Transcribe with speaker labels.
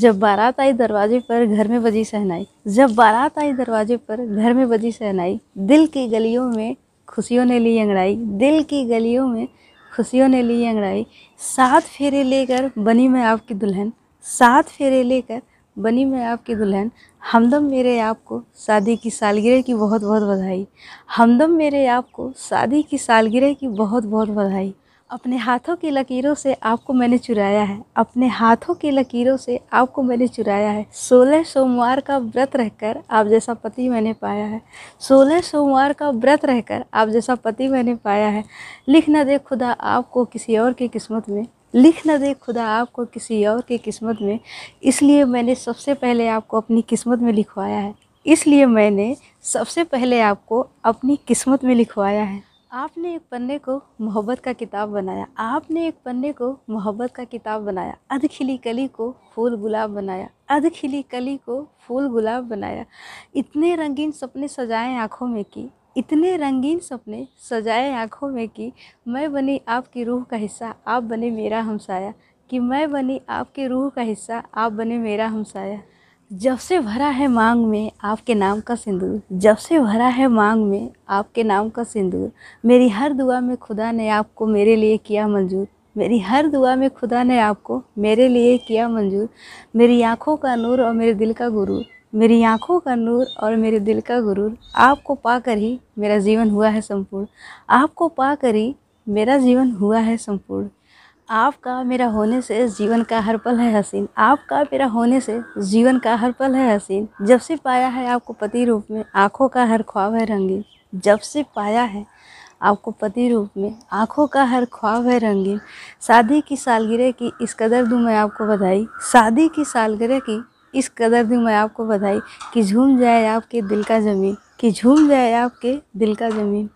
Speaker 1: जब बारात आई दरवाजे पर घर में बजी सहनाई जब बारात आई दरवाजे पर घर में बजी सहनाई दिल की गलियों में खुशियों ने ली अंगड़ाई दिल की गलियों में खुशियों ने ली अंगड़ाई सात फेरे लेकर बनी मैं आपकी दुल्हन सात फेरे लेकर बनी मैं आपकी दुल्हन हमदम मेरे आपको शादी की सालगिरह की बहुत बहुत बधाई हमदम मेरे आपको शादी की सालगिरह की बहुत बहुत बधाई अपने हाथों की लकीरों से आपको मैंने चुराया है अपने हाथों की लकीरों से आपको मैंने चुराया है सोलह सोमवार का व्रत रहकर आप जैसा पति मैंने पाया है सोलह सोमवार का व्रत रहकर आप जैसा पति मैंने पाया है लिख न दे खुदा आपको किसी और की किस्मत में लिख न दे खुदा आपको किसी और की किस्मत में इसलिए मैंने सबसे पहले आपको अपनी किस्मत में लिखवाया है इसलिए मैंने सबसे पहले आपको अपनी किस्मत में लिखवाया है आपने एक पन्ने को मोहब्बत का किताब बनाया आपने एक पन्ने को मोहब्बत का किताब बनाया अध खिली कली को फूल गुलाब बनाया अध खिली कली को फूल गुलाब बनाया इतने रंगीन सपने सजाए आँखों में कि इतने रंगीन सपने सजाए आँखों में कि मैं बनी आपकी रूह का हिस्सा आप बने मेरा हमसाया कि मैं बनी आपके रूह का हिस्सा आप बने मेरा हमसाया जब से भरा है मांग में आपके नाम का सिंदूर जब से भरा है मांग में आपके नाम का सिंदूर मेरी हर दुआ में खुदा ने आपको मेरे लिए किया मंजूर मेरी हर दुआ में खुदा ने आपको मेरे लिए किया मंजूर मेरी आँखों का नूर और मेरे दिल का गुरूर मेरी आँखों का नूर और मेरे दिल का गुरूर आपको पाकर ही मेरा जीवन हुआ है संपूर्ण आपको पाकर ही मेरा जीवन हुआ है संपूर्ण आपका मेरा होने से जीवन का हर पल है हसीन आपका मेरा होने से जीवन का हर पल है हसीन जब से पाया है आपको पति रूप में आँखों का हर ख्वाब है रंगीन जब से पाया है आपको पति रूप में आँखों का हर ख्वाब है रंगीन शादी की सालगिरह की इस कदर दूँ मैं आपको बधाई शादी की सालगिरह की इस कदर दूँ मैं आपको बधाई कि झूम जाए आपके दिल का ज़मीन कि झूम जाए आपके दिल का ज़मीन